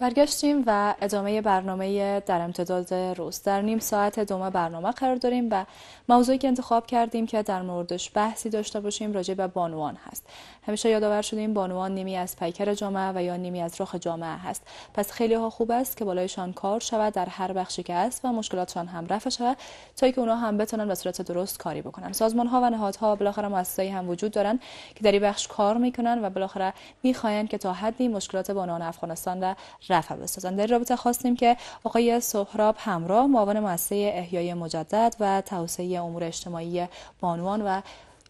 برگشتیم و ادامه برنامه در امتداد روز در نیم ساعت دوم برنامه قرار داریم و موضوعی که انتخاب کردیم که در موردش بحثی داشته باشیم راجع به بانوان هست همیشه یادآور شدیم بانوان نیمی از پیکر جامعه و یا نیمی از رخ جامعه هست پس خیلی ها خوب است که بالایشان کار شود در هر بخشی که است و مشکلاتشان هم رفع شود تا که اونها هم بتونن به صورت درست کاری بکنن سازمان ها و نهادها بالاخره مؤسسه‌ای هم وجود دارن که در این بخش کار میکنن و بالاخره میخواین که تا حدی مشکلات بانوان افغانستان را رفع بسازند در رابطه خواستیم که آقای سهراب همراه معاون مؤسسه احیای مجدد و توسعه امور اجتماعی بانوان و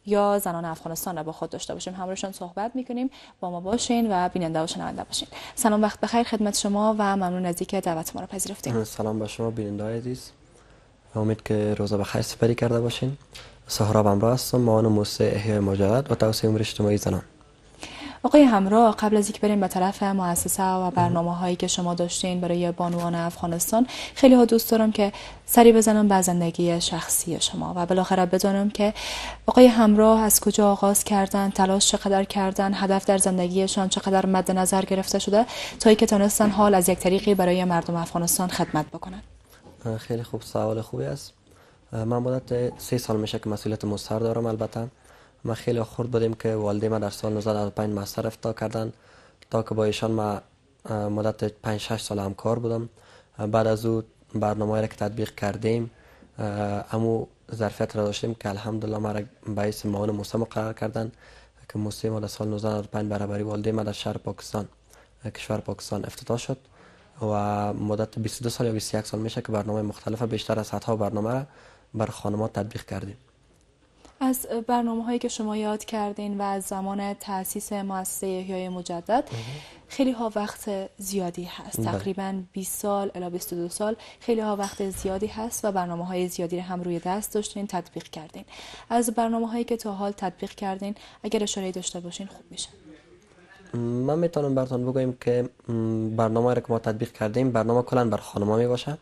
یا زنان افغانستان را با خود داشته باشیم همراهشان صحبت میکنیم با ما باشین و بیننده و شنونده باشین سلام وقت بخیر خدمت شما و ممنون از اینکه دعوت ما را پذیرفتیم سلام به شما بیننده عزیز امید که روزا بخیر سپری کرده باشین سهراب همراه هستم معاون مؤسسه احیای مجدد و توسعه امور اجتماعی زنان آقای همراه قبل از اینکه بریم به طرف مؤسسه و برنامه هایی که شما داشتین برای بانوان افغانستان خیلی ها دوست دارم که سری بزنم به زندگی شخصی شما و بالاخره بدانم که آقای همراه از کجا آغاز کردن تلاش چقدر کردن هدف در زندگیشان چقدر مد نظر گرفته شده تا که تانستن حال از یک طریقی برای مردم افغانستان خدمت بکنن خیلی خوب سوال خوبی است من مدت سه سال میشه که مسئولیت دارم البته ما خیلی خورد بودیم که والده ما در سال 1905 مستر تا کردن تا که با ایشان ما مدت 5 6 سال هم کار بودم بعد از او برنامه را که تطبیق کردیم امو ظرفیت را داشتیم که الحمدلله ما را باعث معاون موسم قرار کردن که موسی ما در سال 1905 برابری والده ما در شهر پاکستان کشور پاکستان افتتاح شد و مدت 22 سال یا 21 سال میشه که برنامه مختلف بیشتر از صدها برنامه را بر خانمات تطبیق کردیم از برنامه هایی که شما یاد کردین و از زمان تاسیس مؤسسه احیای مجدد خیلی ها وقت زیادی هست بله. تقریبا 20 سال الا 22 سال خیلی ها وقت زیادی هست و برنامه های زیادی رو هم روی دست داشتین تطبیق کردین از برنامه هایی که تا حال تطبیق کردین اگر اشاره داشته باشین خوب میشه من میتونم براتون بگویم که برنامه را که ما تطبیق کردیم برنامه کلا بر خانم‌ها می باشه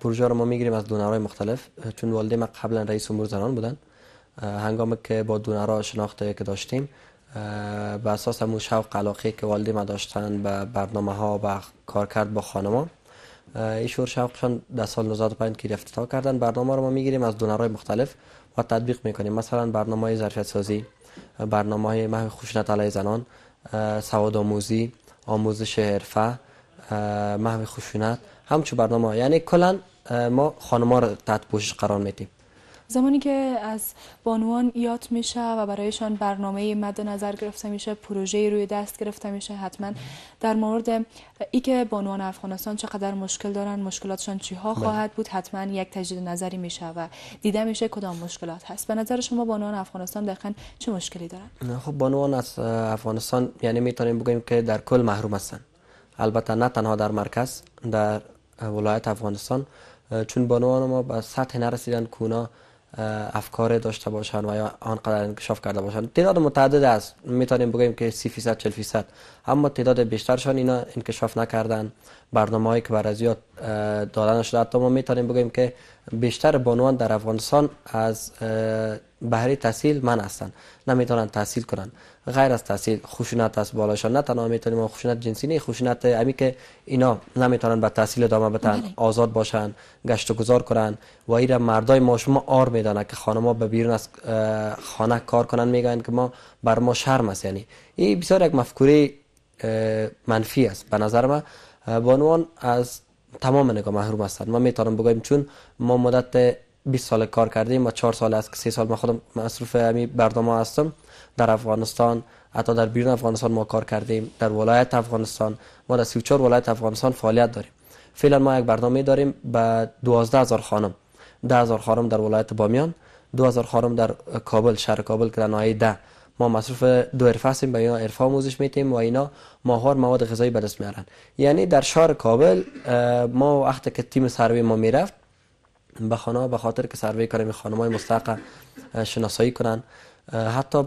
پروژه رو ما میگیریم از دونرهای مختلف چون والده من قبلا رئیس امور زنان بودن هنگامی که با دونرها شناخته که داشتیم به اساس همون شوق علاقه که والدی ما داشتن به برنامه ها و کار کرد با شور ایشور شوقشان در سال 1905 که رفتتا کردن برنامه رو ما میگیریم از دونرهای مختلف و تطبیق میکنیم مثلا برنامه های ظرفیت سازی برنامه های محو خشونت علی زنان سواد آموزی آموزش حرفه محو خشونت همچون برنامه یعنی کلا ما خانما رو تحت پوشش قرار میدیم زمانی که از بانوان یاد میشه و برایشان برنامه مد نظر گرفته میشه پروژه روی دست گرفته میشه حتما در مورد ای که بانوان افغانستان چقدر مشکل دارن مشکلاتشان چی ها بله. خواهد بود حتما یک تجدید نظری میشه و دیده میشه کدام مشکلات هست به نظر شما بانوان افغانستان دقیقا چه مشکلی دارن خب بانوان از افغانستان یعنی میتونیم بگیم که در کل محروم هستن البته نه تنها در مرکز در ولایت افغانستان چون بانوان ما به سطح نرسیدن کونا افکار داشته باشند و یا آنقدر انکشاف کرده باشند تعداد متعدد است میتونیم بگیم که سی فیصد 40 فیصد اما تعداد بیشترشان اینا انکشاف نکردن برنامه هایی که بر از یاد دادن شده حتی ما میتونیم بگویم که بیشتر بانوان در افغانستان از بهره تحصیل من هستن نمیتونن تحصیل کنن غیر از تحصیل خشونت از بالاشان نه تنها میتونیم خشونت جنسی نه خشونت امی که اینا نمیتونن به تحصیل ادامه بدن بله. آزاد باشن گشت و گذار کنن و را مردای ما شما آر میدانن که خانما به بیرون از خانه کار کنن میگن که ما بر ما شرم است یعنی این بسیار یک مفکوره منفی است به نظر ما بانوان از تمام نگاه محروم هستند ما میتونم بگویم چون ما مدت 20 سال کار کردیم و 4 سال از که 3 سال ما خودم مصروف همین برنامه هستم در افغانستان حتی در بیرون افغانستان ما کار کردیم در ولایت افغانستان ما در 34 ولایت افغانستان فعالیت داریم فعلا ما یک برنامه داریم به هزار خانم هزار خانم در ولایت بامیان 2000 خانم در کابل شهر کابل که در ده ما مصروف دو عرفه هستیم به اینا عرفه آموزش میتیم و اینا ماهار مواد غذایی به دست میارن یعنی در شهر کابل ما وقتی که تیم سروی ما میرفت به خانه به خاطر که سروی خانم های مستحق شناسایی کنن حتی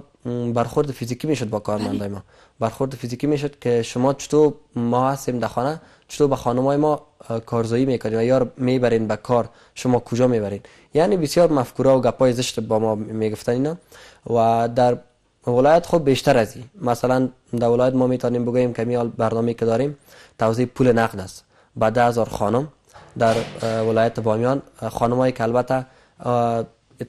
برخورد فیزیکی میشد با کارمندای ما برخورد فیزیکی میشد که شما چطور ما هستیم در خانه چطور به های ما کارزایی میکنیم و یا میبرین به کار شما کجا میبرین یعنی بسیار مفکوره و گپای زشت با ما میگفتن اینا و در ولایت خب بیشتر از این مثلا در ولایت ما میتونیم بگوییم که میال برنامه که داریم توضیح پول نقد است با ده هزار خانم در ولایت بامیان های که البته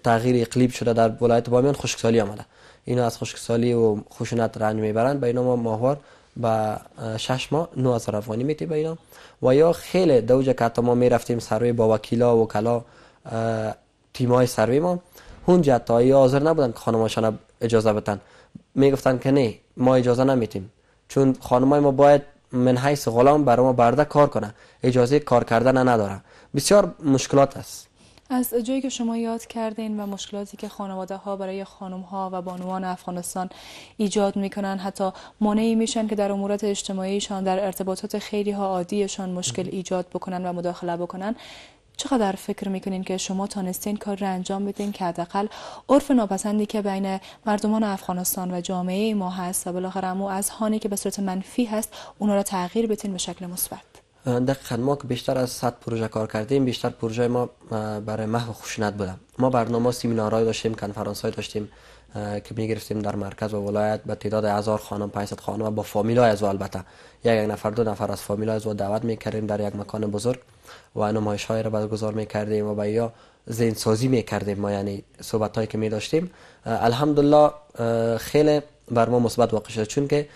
تغییر اقلیب شده در ولایت بامیان خشکسالی آمده اینا از خشکسالی و خشونت رنج میبرند به اینا ما ماهوار به شش ماه نو هزار افغانی میتی به اینا و یا خیلی دوجه که حتی ما میرفتیم سروی با وکیلا و کلا تیمای سروی ما اون تا حاضر نبودن که اجازه بدن میگفتن که نه ما اجازه نمیتیم چون خانمای ما باید من حیث غلام برای ما برده کار کنه اجازه کار کردن نداره بسیار مشکلات است از جایی که شما یاد کردین و مشکلاتی که خانواده ها برای خانم ها و بانوان افغانستان ایجاد میکنن حتی مانعی میشن که در امورات اجتماعیشان در ارتباطات خیلی ها عادیشان مشکل ایجاد بکنن و مداخله بکنن چقدر فکر میکنین که شما تانستین کار را انجام بدین که حداقل عرف ناپسندی که بین مردمان افغانستان و جامعه ما هست و بالاخره امو از هانی که به صورت منفی هست اونا را تغییر بدین به شکل مثبت دقیقا ما که بیشتر از 100 پروژه کار کردیم بیشتر پروژه ما برای محو خشونت بودم ما برنامه سیمینارهای داشتیم کنفرانس های داشتیم که می گرفتیم در مرکز و ولایت به تعداد هزار خانم 500 خانم با فامیلای از البته یک نفر دو نفر از فامیلای از دعوت کردیم در یک مکان بزرگ و نمایش های را برگزار کردیم و به زین سازی کردیم ما یعنی صحبت هایی که می داشتیم الحمدلله خیلی بر ما مثبت واقع شد چون که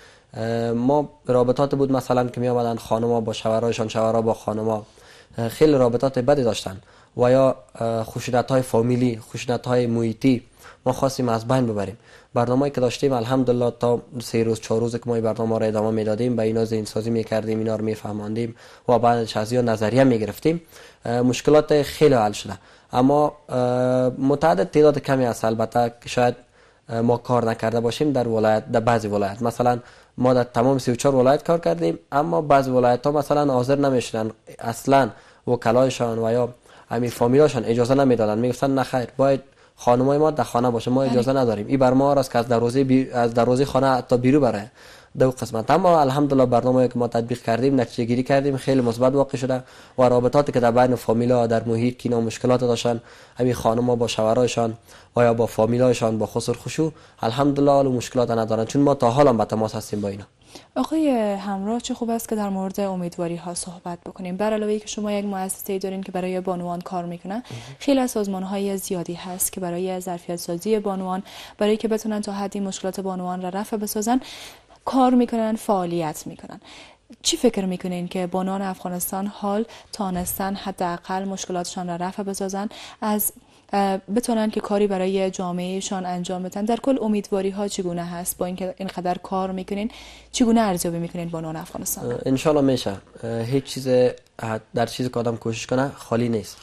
ما رابطات بود مثلا که می آمدن خانما با شوهرایشان شوهرها با خانما خیلی رابطات بدی داشتن و یا خوشیدت های فامیلی خوشیدت های محیطی ما خواستیم از بین ببریم برنامه که داشتیم الحمدلله تا سه روز چهار روز که ما این برنامه را ادامه دادیم به اینا زین سازی کردیم اینا رو فهماندیم و بعدش از و نظریه می گرفتیم مشکلات خیلی حل شده اما متعدد تعداد کمی از البته شاید ما کار نکرده باشیم در ولایت در بعضی ولایت مثلا ما در تمام 34 ولایت کار کردیم اما بعض ولایت ها مثلا حاضر نمیشدن اصلا وکلایشان و یا همین فامیلاشان اجازه نمیدادن میگفتن نخیر خیر باید خانمای ما در خانه باشه ما بله. اجازه نداریم این بر ما است که از دروازه از خانه تا بیرو بره دو قسمت اما الحمدلله برنامه که ما تطبیق کردیم نتیجه گیری کردیم خیلی مثبت واقع شده و رابطاتی که در بین فامیلا در محیط که مشکلات داشتن همین ما با شوهرایشان و یا با فامیلایشان با خسر خوشو الحمدلله مشکلات ندارن چون ما تا حالا به تماس هستیم با اینا آقای همراه چه خوب است که در مورد امیدواری ها صحبت بکنیم بر علاوه که شما یک مؤسسه دارین که برای بانوان کار میکنه خیلی از سازمان های زیادی هست که برای ظرفیت سازی بانوان برای که بتونن تا حدی مشکلات بانوان را رفع بسازن کار میکنن فعالیت میکنن چی فکر میکنین که بانوان افغانستان حال تانستن حداقل مشکلاتشان را رفع بسازن از بتونن که کاری برای جامعهشان انجام بدن در کل امیدواری ها چگونه هست با اینکه اینقدر کار میکنین چگونه ارزیابی میکنین با نان افغانستان انشالله میشه هیچ چیز در چیزی که آدم کوشش کنه خالی نیست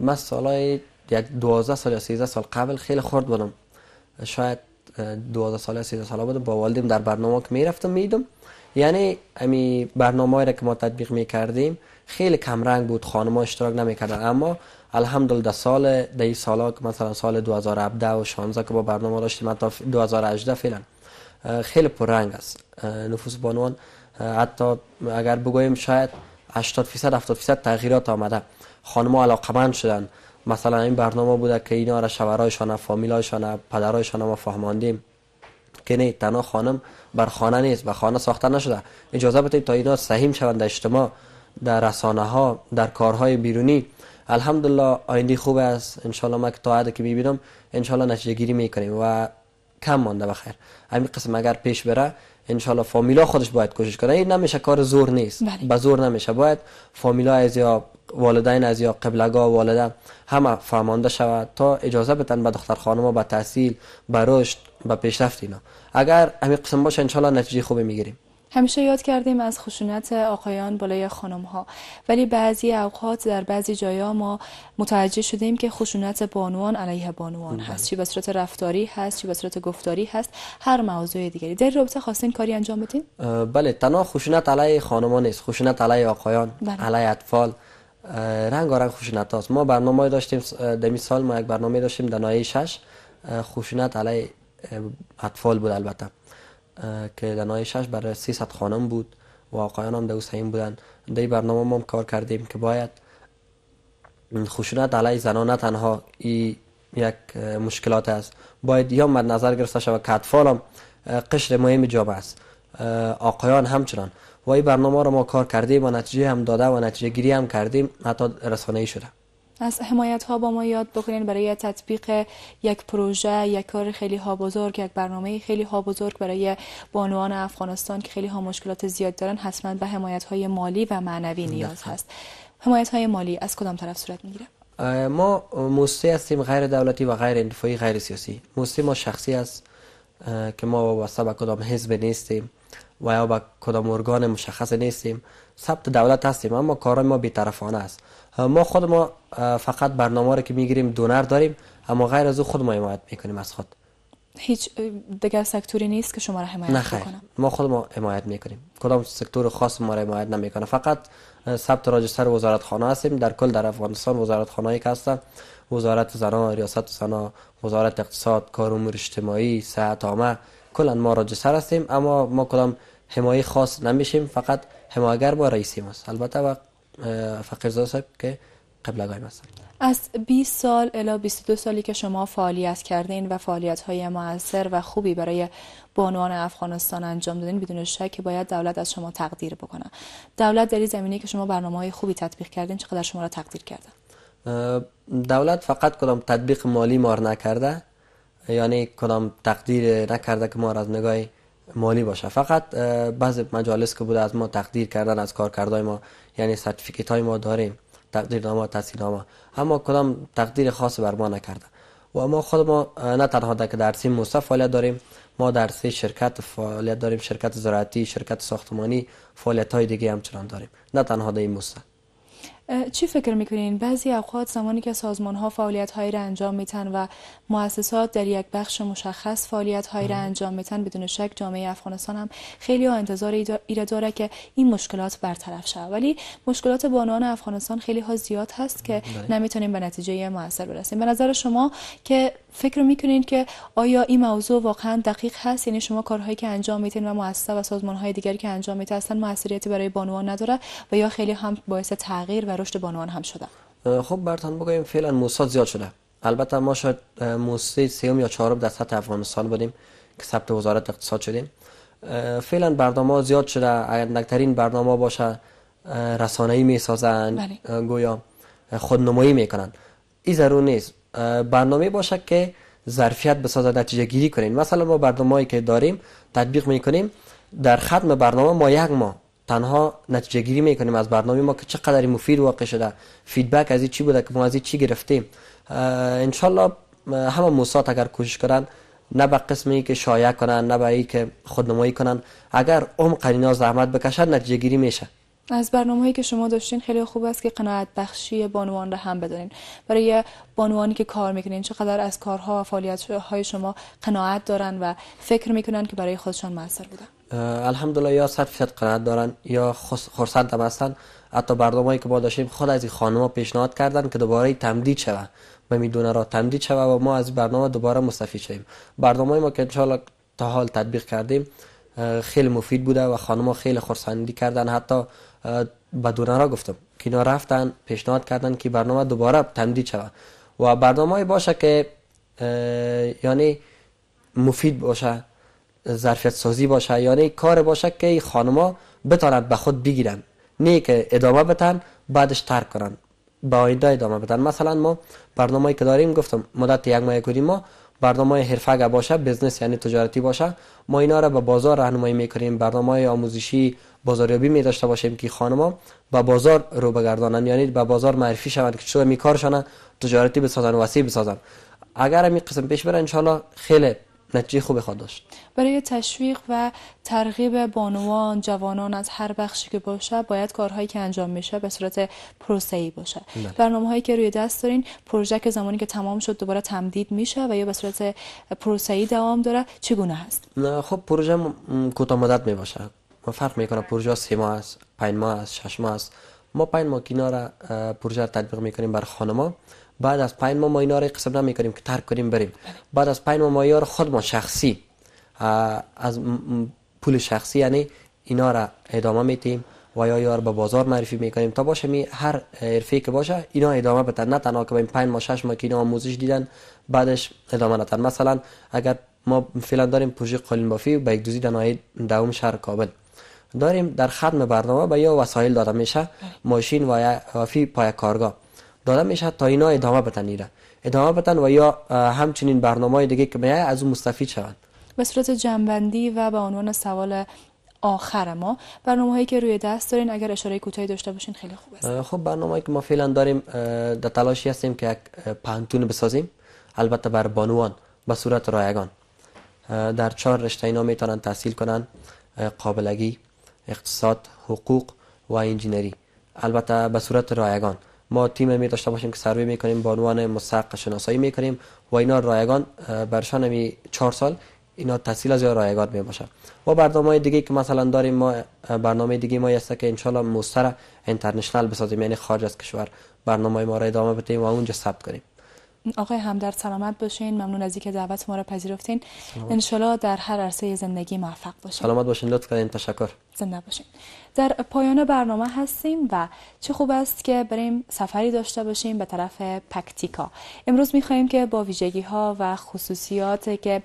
من سالای یک 12 سال یا 13 سال قبل خیلی خرد بودم شاید 12 سال یا 13 سال بودم با والدیم در برنامه که میرفتم میدم یعنی امی برنامه را که ما تطبیق میکردیم خیلی کم رنگ بود خانم اشتراک نمیکردن اما الحمدلله سال ده سالا که مثلا سال 2017 و 16 که با برنامه داشتیم تا 2018 فعلا خیلی پررنگ است نفوس بانوان حتی اگر بگویم شاید 80 فیصد 70 فیصد تغییرات آمده خانم‌ها علاقمند شدن مثلا این برنامه بوده که اینا را شوهرایشان فامیلایشان پدرایشان ما فهماندیم که نه تنها خانم بر خانه نیست و خانه ساخته نشده اجازه بدید تا اینا سهیم شوند در اجتماع در رسانه ها در کارهای بیرونی الحمدلله آینده خوب است انشالله ما که تا که میبینم انشالله نتیجه گیری میکنیم و کم مانده بخیر همین قسم اگر پیش بره انشالله فامیلا خودش باید کوشش کنه این نمیشه کار زور نیست بله. با زور نمیشه باید فامیلا از یا والدین از یا قبلگاه والده همه فهمانده شود تا اجازه بدن به دختر خانم به تحصیل به رشد به پیشرفت اینا اگر همین قسم باشه انشالله نتیجه خوبی میگیریم همیشه یاد کردیم از خشونت آقایان بالای خانم ها ولی بعضی اوقات در بعضی جایا ما متوجه شدیم که خشونت بانوان علیه بانوان بله. هست چی به صورت رفتاری هست چی به صورت گفتاری هست هر موضوع دیگری در رابطه خواستین کاری انجام بدین بله تنها خشونت علیه ها نیست خشونت علیه آقایان بله. علیه اطفال رنگ رنگ خشونت هاست ما برنامه داشتیم دمی سال ما یک برنامه داشتیم در نایه شش خشونت علیه اطفال بود البته که در شش برای 300 خانم بود و آقایان هم دوست بودن در برنامه ما هم کار کردیم که باید خشونت علی زنان نه تنها ای یک مشکلات است باید یا مد نظر گرفته شود که اطفال هم قشر مهم جامعه است آقایان همچنان و این برنامه را ما کار کردیم و نتیجه هم داده و نتیجه گیری هم کردیم حتی رسانه ای شده از حمایت ها با ما یاد بکنین برای تطبیق یک پروژه یک کار خیلی ها بزرگ یک برنامه خیلی ها بزرگ برای بانوان افغانستان که خیلی ها مشکلات زیاد دارن حتما به حمایت های مالی و معنوی نیاز هست حمایت های مالی از کدام طرف صورت میگیره ما موسسه هستیم غیر دولتی و غیر انتفاعی غیر سیاسی موسسه ما شخصی است که ما وابسته به کدام حزب نیستیم و یا به کدام ارگان مشخص نیستیم ثبت دولت هستیم اما کار ما بیطرفانه است ما خود ما فقط برنامه رو که میگیریم دونر داریم اما غیر از او خود ما حمایت میکنیم از خود هیچ دیگر سکتوری نیست که شما را حمایت میکنه ما خود ما حمایت میکنیم کدام سکتور خاص ما را حمایت نمیکنه فقط ثبت راجستر وزارت خانه هستیم در کل در افغانستان وزارت خانه که هستن وزارت زنا ریاست زنا وزارت اقتصاد کار امور اجتماعی صحت عامه کلا ما راجستر هستیم اما ما کدام حمایت خاص نمیشیم فقط حمایت با رئیسیم است البته وقت فقیرزا صاحب که قبل از مثلا از 20 سال الا 22 سالی که شما فعالیت کردین و فعالیت های موثر و خوبی برای بانوان افغانستان انجام دادین بدون شک که باید دولت از شما تقدیر بکنه دولت در این زمینه که شما برنامه های خوبی تطبیق کردین چقدر شما را تقدیر کرده؟ دولت فقط کدام تطبیق مالی مار نکرده یعنی کدام تقدیر نکرده که ما را از نگاهی مالی باشه فقط بعض مجالس که بوده از ما تقدیر کردن از کارکردهای ما یعنی سرتیفیکیت های ما داریم تقدیرنامه نامه اما کدام تقدیر خاص بر ما نکرده و ما خود ما نه تنها که در سیم مصطفی فعالیت داریم ما در سه شرکت فعالیت داریم شرکت زراعتی شرکت ساختمانی فعالیت های دیگه همچنان داریم نه تنها در این مصطفی چی فکر میکنین بعضی اوقات زمانی که سازمان ها فعالیت هایی را انجام میتن و مؤسسات در یک بخش مشخص فعالیت هایی را انجام میتن بدون شک جامعه افغانستان هم خیلی ها انتظار داره که این مشکلات برطرف شه ولی مشکلات بانوان افغانستان خیلی ها زیاد هست که بله. نمیتونیم به نتیجه مؤثر برسیم به نظر شما که فکر میکنین که آیا این موضوع واقعا دقیق هست یعنی شما کارهایی که انجام میدین و مؤسسه و سازمانهای دیگری که انجام میده اصلا موثریتی برای بانوان نداره و یا خیلی هم باعث تغییر و رشد بانوان هم شده خب برتان بگویم فعلا موساد زیاد شده البته ما شاید موسسه سیوم یا چهارم در سطح افغانستان بودیم که ثبت وزارت اقتصاد شدیم فعلا برنامه زیاد شده اگر نکترین برنامه باشه رسانه‌ای میسازن بله. گویا خودنمایی میکنن این ضرور نیست برنامه باشه که ظرفیت بسازه نتیجه گیری کنین مثلا ما هایی که داریم تطبیق میکنیم در ختم برنامه ما یک ماه تنها نتیجه گیری میکنیم از برنامه ما که چقدر مفید واقع شده فیدبک از این چی بوده که ما از این چی گرفتیم انشالله همه موسات اگر کوشش کنن نه به قسمی که شایع کنن نه به که خودنمایی کنن اگر عمق اینا زحمت بکشن نتیجه گیری میشه از برنامه هایی که شما داشتین خیلی خوب است که قناعت بخشی بانوان را هم بدانین برای بانوانی که کار میکنین چقدر از کارها و فعالیت های شما قناعت دارن و فکر میکنن که برای خودشان موثر بودن الحمدلله یا صد فیصد قناعت دارن یا خرسند هم هستن حتی برنامه‌ای که ما داشتیم خود از این ها پیشنهاد کردن که دوباره تمدید شود و میدونه را تمدید شود و ما از برنامه دوباره مستفید شویم برنامه ما که انشاءالله تا حال تطبیق کردیم خیلی مفید بوده و خانم خیلی خورسندی کردن حتی به دونرا گفتم که اینا رفتن پیشنهاد کردن که برنامه دوباره تمدید شود و برنامه باشه که یعنی مفید باشه ظرفیت سازی باشه یعنی کار باشه که خانما بتانند به خود بگیرن نه که ادامه بتن بعدش ترک کنن به آینده ادامه بدن مثلا ما برنامه که داریم گفتم مدت یک ماه ما برنامه حرفه باشه بزنس یعنی تجارتی باشه ما اینا را به بازار راهنمایی میکنیم برنامه آموزشی بازاریابی می داشته باشیم که خانم‌ها به بازار رو بگردانند یعنی به بازار معرفی شوند که چطور می کارشان تجارتی بسازن وسیع بسازن اگر این قسم پیش بره ان خیلی نتیجه خوب خواهد داشت برای تشویق و ترغیب بانوان جوانان از هر بخشی که باشه باید کارهایی که انجام میشه به صورت پروسه‌ای باشه برنامه هایی که روی دست دارین پروژه که زمانی که تمام شد دوباره تمدید میشه و یا به صورت ای دوام داره چگونه هست خب پروژه کوتاه مدت می ما فرق میکنه پروژه سه ماه است پنج ماه است شش ماه است ما پین ما را پروژه تطبیق میکنیم بر خانما بعد از پاین ما ما اینا را قسم نمیکنیم که ترک کنیم بریم بعد از پاین ما ما خود ما شخصی از پول شخصی یعنی اینا را ادامه میتیم و یا یار به بازار معرفی میکنیم تا باشه می هر حرفه که باشه اینا ادامه بدن نه تنها که این 5 ما شش ما که آموزش دیدن بعدش ادامه ندن مثلا اگر ما فعلا داریم پروژه قالین بافی با یک دوزی دنای دوم شهر کابل داریم در ختم برنامه به یا وسایل داده میشه بله. ماشین و یا پای کارگاه داده میشه تا اینا ادامه بتن ایره ادامه بتن و یا همچنین برنامه دیگه که میای از اون مستفید شوند به صورت جنبندی و به عنوان سوال آخر ما برنامه هایی که روی دست دارین اگر اشاره کوتاهی داشته باشین خیلی خوب است خب برنامه که ما فعلا داریم در تلاشی هستیم که یک پانتون بسازیم البته بر بانوان به صورت رایگان در چهار رشته اینا میتونن تحصیل کنن قابلگی اقتصاد حقوق و انجینری البته به صورت رایگان ما تیم می داشته باشیم که سروی میکنیم با عنوان شناسایی میکنیم و اینا رایگان برشان می چهار سال اینا تحصیل از یا رایگان می باشه و برنامه دیگه که مثلا داریم ما برنامه دیگه ما هست که انشالله مستر اینترنشنال بسازیم یعنی خارج از کشور برنامه ما را ادامه بتیم و اونجا ثبت کنیم آقای در سلامت باشین ممنون از اینکه دعوت ما را پذیرفتین انشالله در هر عرصه زندگی موفق باشین سلامت باشین لطف کردین تشکر زنده باشین در پایان برنامه هستیم و چه خوب است که بریم سفری داشته باشیم به طرف پکتیکا امروز میخواهیم که با ویژگی ها و خصوصیات که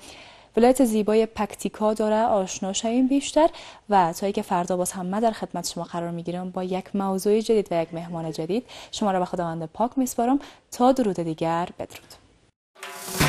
ولایت زیبای پکتیکا داره آشنا شویم بیشتر و تا که فردا باز هم در خدمت شما قرار میگیرم با یک موضوع جدید و یک مهمان جدید شما را به خداوند پاک میسپارم تا درود دیگر بدرود